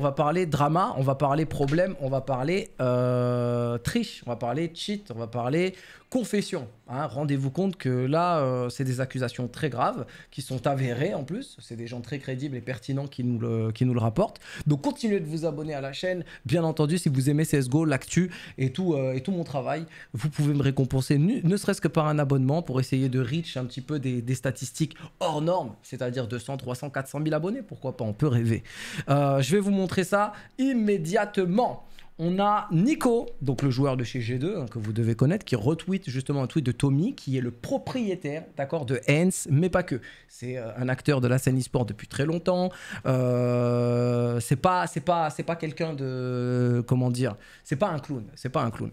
On va parler drama, on va parler problème, on va parler euh, triche, on va parler cheat, on va parler confession. Hein, rendez-vous compte que là, euh, c'est des accusations très graves qui sont avérées en plus. C'est des gens très crédibles et pertinents qui nous, le, rapportent. Donc continuez de vous abonner à la chaîne. Bien entendu, si vous aimez CSGO, l'actu et, tout euh, et tout mon travail, vous pouvez me récompenser ne serait-ce que par un abonnement pour essayer de reach un petit peu des, statistiques hors normes, c'est-à-dire 200, 300, 400 000 abonnés. Pourquoi pas, on peut rêver. Euh, je vais vous montrer ça immédiatement. On a Nico, donc le joueur de chez G2, hein, que vous devez connaître, qui retweet justement un tweet de Tommy, qui est le propriétaire d'accord, de Hens, mais pas que. C'est euh, un acteur de la scène e-sport depuis très longtemps. Euh, c'est pas, c'est pas, c'est pas quelqu'un de. Comment dire C'est pas un clown. C'est pas un clown.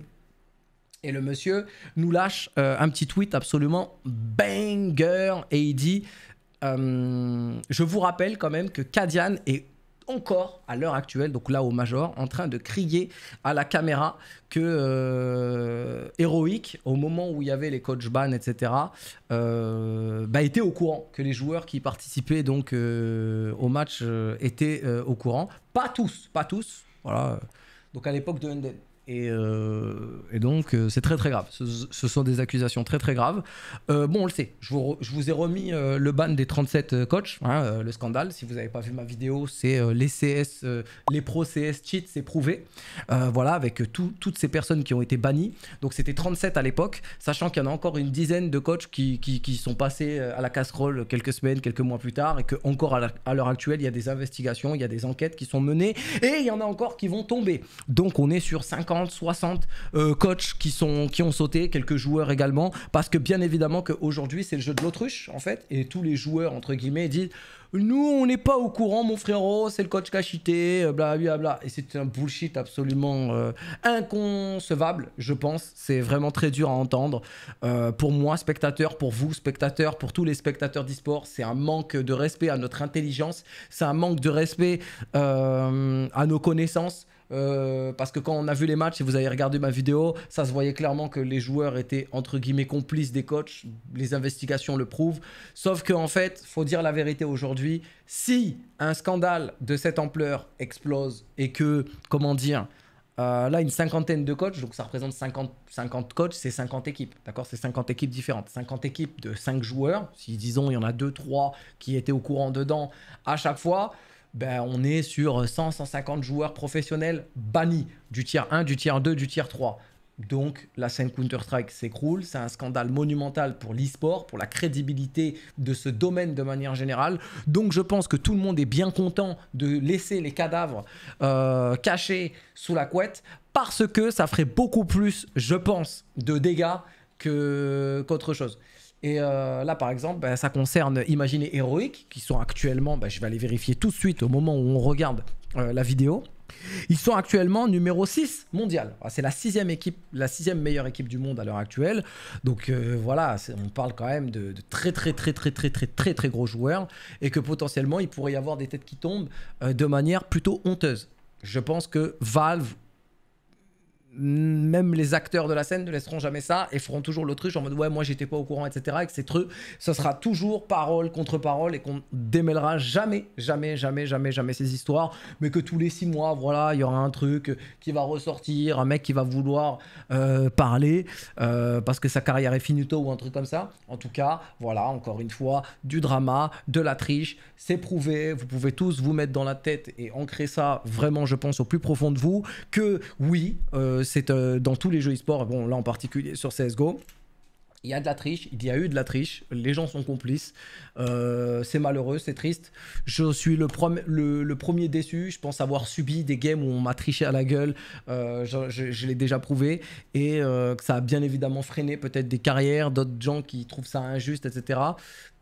Et le monsieur nous lâche euh, un petit tweet absolument banger et il dit Je vous rappelle quand même que Kadian est encore à l'heure actuelle, donc là au major, en train de crier à la caméra que euh, héroïque au moment où il y avait les coach ban, etc. Euh, bah, était au courant que les joueurs qui participaient donc euh, au match étaient au courant. Pas tous, pas tous. Voilà. Donc à l'époque de Undead euh, et, donc, euh, c'est très très grave. Ce, sont des accusations très très graves. Euh, bon, on le sait, je vous, ai remis le ban des 37 coachs, hein, le scandale. Si vous n'avez pas vu ma vidéo, c'est les CS, les pros CS cheats, c'est prouvé. voilà, avec toutes ces personnes qui ont été bannies. Donc, c'était 37 à l'époque, sachant qu'il y en a encore une dizaine de coachs qui, qui, qui, sont passés à la casserole quelques semaines, quelques mois plus tard, et qu'encore à l'heure actuelle, il y a des investigations, il y a des enquêtes qui sont menées, et il y en a encore qui vont tomber. Donc, on est sur 50 60 euh, coachs qui, sont, qui ont sauté, quelques joueurs également, parce que bien évidemment qu'aujourd'hui c'est le jeu de l'autruche en fait, et tous les joueurs entre guillemets disent nous on n'est pas au courant mon frérot, c'est le coach euh, bla bla Et c'est un bullshit absolument euh, inconcevable, je pense. C'est vraiment très dur à entendre. pour moi, spectateur, pour vous, spectateur, pour tous les spectateurs d'e-sport, c'est un manque de respect à notre intelligence, c'est un manque de respect à nos connaissances. Euh, parce que quand on a vu les matchs, si vous avez regardé ma vidéo, ça se voyait clairement que les joueurs étaient entre guillemets complices des coachs. Les investigations le prouvent. Sauf qu'en en fait, faut dire la vérité aujourd'hui. Si un scandale de cette ampleur explose et que, comment dire, euh, là, une cinquantaine de coachs, donc ça représente 50, 50 coachs, c'est 50 équipes, d'accord C'est 50 équipes différentes. 50 équipes de 5 joueurs, si disons il y en a 2, 3 qui étaient au courant dedans à chaque fois, ben, on est sur 100, 150 joueurs professionnels bannis du tiers 1, du tiers 2, du tiers 3. Donc la scène Counter-Strike s'écroule, c'est un scandale monumental pour l'e-sport, pour la crédibilité de ce domaine de manière générale. Donc je pense que tout le monde est bien content de laisser les cadavres euh, cachés sous la couette, parce que ça ferait beaucoup plus, je pense, de dégâts qu'autre chose. Et euh, là, par exemple, ben, ça concerne Imaginez Heroic, qui sont actuellement, ben, je vais aller vérifier tout de suite au moment où on regarde euh, la vidéo. Ils sont actuellement numéro 6 mondial. Ah, c'est la sixième équipe, la sixième meilleure équipe du monde à l'heure actuelle. Donc euh, voilà, on parle quand même de, très très très très très très très très gros joueurs et que potentiellement il pourrait y avoir des têtes qui tombent de manière plutôt honteuse. Je pense que Valve même les acteurs de la scène ne laisseront jamais ça et feront toujours l'autruche en mode ouais moi j'étais pas au courant etc et que c'est trucs ce sera toujours parole contre parole et qu'on démêlera jamais jamais jamais jamais jamais ces histoires mais que tous les six mois voilà il y aura un truc qui va ressortir un mec qui va vouloir euh, parler euh, parce que sa carrière est finito ou un truc comme ça en tout cas voilà encore une fois du drama de la triche c'est prouvé vous pouvez tous vous mettre dans la tête et ancrer ça vraiment je pense au plus profond de vous que oui euh, c'est euh, dans tous les jeux e-sport, bon là en particulier sur CSGO, il y a de la triche, il y a eu de la triche, les gens sont complices, euh, c'est malheureux, c'est triste. Je suis le, le, le, premier déçu, je pense avoir subi des games où on m'a triché à la gueule, euh, je, l'ai déjà prouvé, et euh, ça a bien évidemment freiné peut-être des carrières, d'autres gens qui trouvent ça injuste, etc.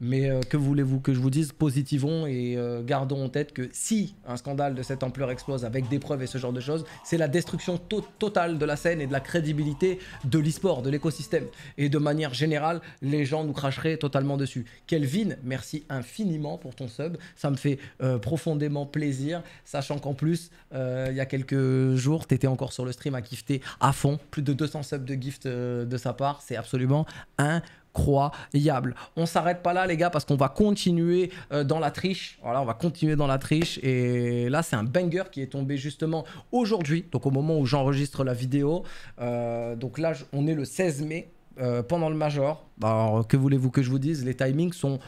Mais que voulez-vous que je vous dise Positivons et gardons en tête que si un scandale de cette ampleur explose avec des preuves et ce genre de choses, c'est la destruction totale de la scène et de la crédibilité de l'e-sport, de l'écosystème, et de manière Général les gens nous cracheraient totalement dessus. Kelvin, merci infiniment pour ton sub. Ça me fait euh, profondément plaisir, sachant qu'en plus, euh, il y a quelques jours, tu étais encore sur le stream à gifter à fond. Plus de 200 subs de gift euh, de sa part. C'est absolument incroyable. On s'arrête pas là les gars parce qu'on va continuer dans la triche. Voilà, on va continuer dans la triche et là c'est un banger qui est tombé justement aujourd'hui, donc au moment où j'enregistre la vidéo. donc là on est le 16 mai, euh, pendant le Major. Bah, alors, que voulez-vous que je vous dise Les timings sont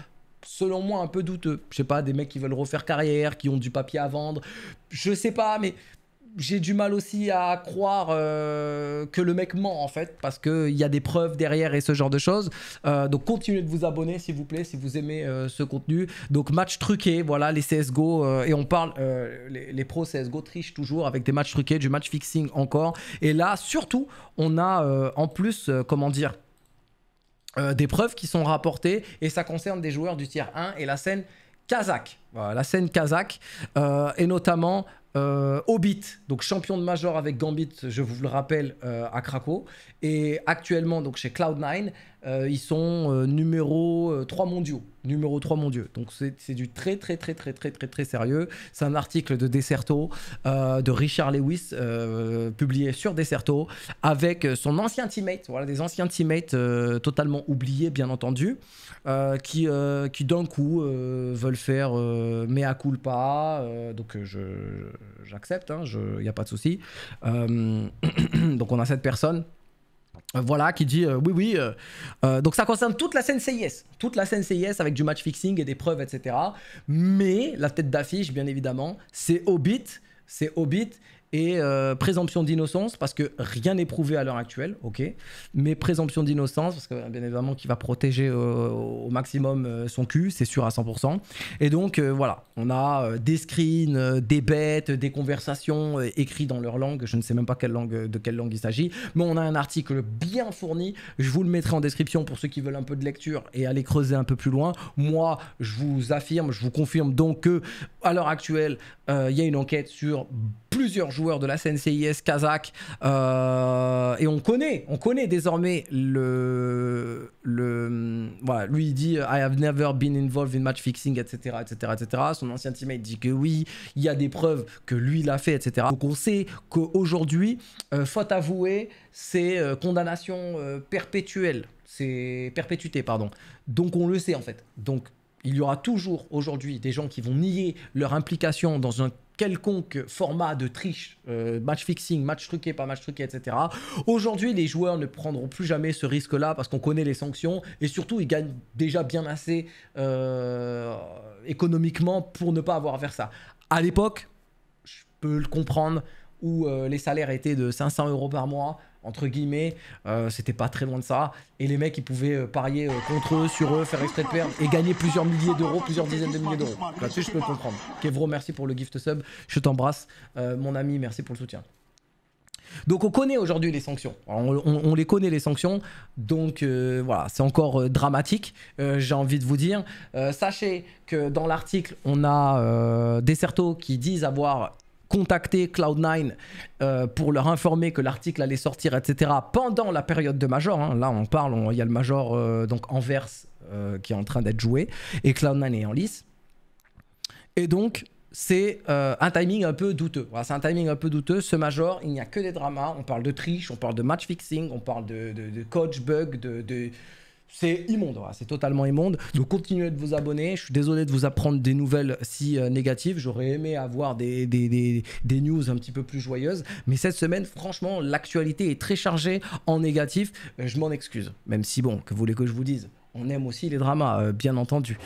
selon moi un peu douteux. Je sais pas, des mecs qui veulent refaire carrière, qui ont du papier à vendre. Je sais pas, mais j'ai du mal aussi à croire euh, que le mec ment en fait, parce qu'il y a des preuves derrière et ce genre de choses. Euh, donc continuez de vous abonner s'il vous plaît, si vous aimez euh, ce contenu. Donc match truqué, voilà les CSGO, et on parle, les, pros CSGO trichent toujours avec des matchs truqués, du match fixing encore. Et là, surtout, on a en plus, comment dire, des preuves qui sont rapportées, et ça concerne des joueurs du tier 1 et la scène kazakh. Voilà, la scène kazakh, et notamment euh, Hobbit, donc champion de Major avec Gambit, je vous le rappelle, euh, à Craco, et actuellement donc chez Cloud9, euh, ils sont euh, numéro 3 euh, mondiaux. Numéro 3 mondiaux. Donc c'est du très très très très très très très sérieux. C'est un article de Desserto, de Richard Lewis, publié sur Desserto avec son ancien teammate, voilà, des anciens teammates totalement oubliés bien entendu, qui, qui d'un coup veulent faire mea culpa. donc j'accepte, il hein, n'y a pas de souci. donc on a cette personne. Voilà, qui dit euh, oui, oui. Euh, euh, donc ça concerne toute la scène CIS, toute la scène CIS avec du match fixing et des preuves, etc. Mais la tête d'affiche, bien évidemment, c'est Hobbit, c'est Hobbit et euh, présomption d'innocence parce que rien n'est prouvé à l'heure actuelle, ok. Mais présomption d'innocence parce que euh, bien évidemment qui va protéger euh, au maximum son cul, c'est sûr à 100%. Et donc voilà, on a des screens, des bêtes, des conversations écrites dans leur langue, je ne sais même pas quelle langue, de quelle langue il s'agit, mais on a un article bien fourni. Je vous le mettrai en description pour ceux qui veulent un peu de lecture et aller creuser un peu plus loin. Moi, je vous affirme, je vous confirme donc que à l'heure actuelle, il y a une enquête sur plusieurs jours de la CNCIS kazakh. Euh, et on connaît, on connaît désormais le, le, voilà, lui dit I have never been involved in match fixing, etc., etc., etc. Son ancien teammate dit que oui, il y a des preuves que lui l'a fait, etc. Donc on sait qu'aujourd'hui, euh, faute avouée, c'est euh, condamnation perpétuelle, c'est perpétuité, pardon. Donc on le sait en fait. Donc il y aura toujours aujourd'hui des gens qui vont nier leur implication dans un quelconque format de triche, euh, match fixing, match truqué, pas match truqué, etc. Aujourd'hui, les joueurs ne prendront plus jamais ce risque-là parce qu'on connaît les sanctions et surtout, ils gagnent déjà bien assez euh, économiquement pour ne pas avoir à faire ça. À l'époque, je peux le comprendre, où euh, les salaires étaient de 500 euros par mois, entre guillemets, euh, c'était pas très loin de ça. Et les mecs, ils pouvaient euh, parier euh, contre eux, sur eux, faire extrait de perdre et gagner plusieurs milliers d'euros, plusieurs dizaines de milliers d'euros. Là-dessus, bah, je peux comprendre. Kevro, merci pour le gift sub. Je t'embrasse, mon ami. Merci pour le soutien. Donc on connaît aujourd'hui les sanctions. On, les connaît les sanctions. Donc voilà, c'est encore dramatique, j'ai envie de vous dire. sachez que dans l'article, on a des certeaux qui disent avoir contacter Cloud9 euh, pour leur informer que l'article allait sortir, etc. pendant la période de Major. Hein. Là, on parle, il y a le Major euh, donc Anvers euh, qui est en train d'être joué et Cloud9 est en lice. Et donc, c'est un timing un peu douteux. c'est un timing un peu douteux. Ce major, il n'y a que des dramas. On parle de triche, on parle de match fixing, on parle de, coach bug, de, c'est immonde, hein, c'est totalement immonde. Donc continuez de vous abonner. Je suis désolé de vous apprendre des nouvelles si euh, négatives. J'aurais aimé avoir des, des, news un petit peu plus joyeuses. Mais cette semaine, franchement, l'actualité est très chargée en négatif. Euh, je m'en excuse. Même si, bon, que voulez que je vous dise On aime aussi les dramas, euh, bien entendu.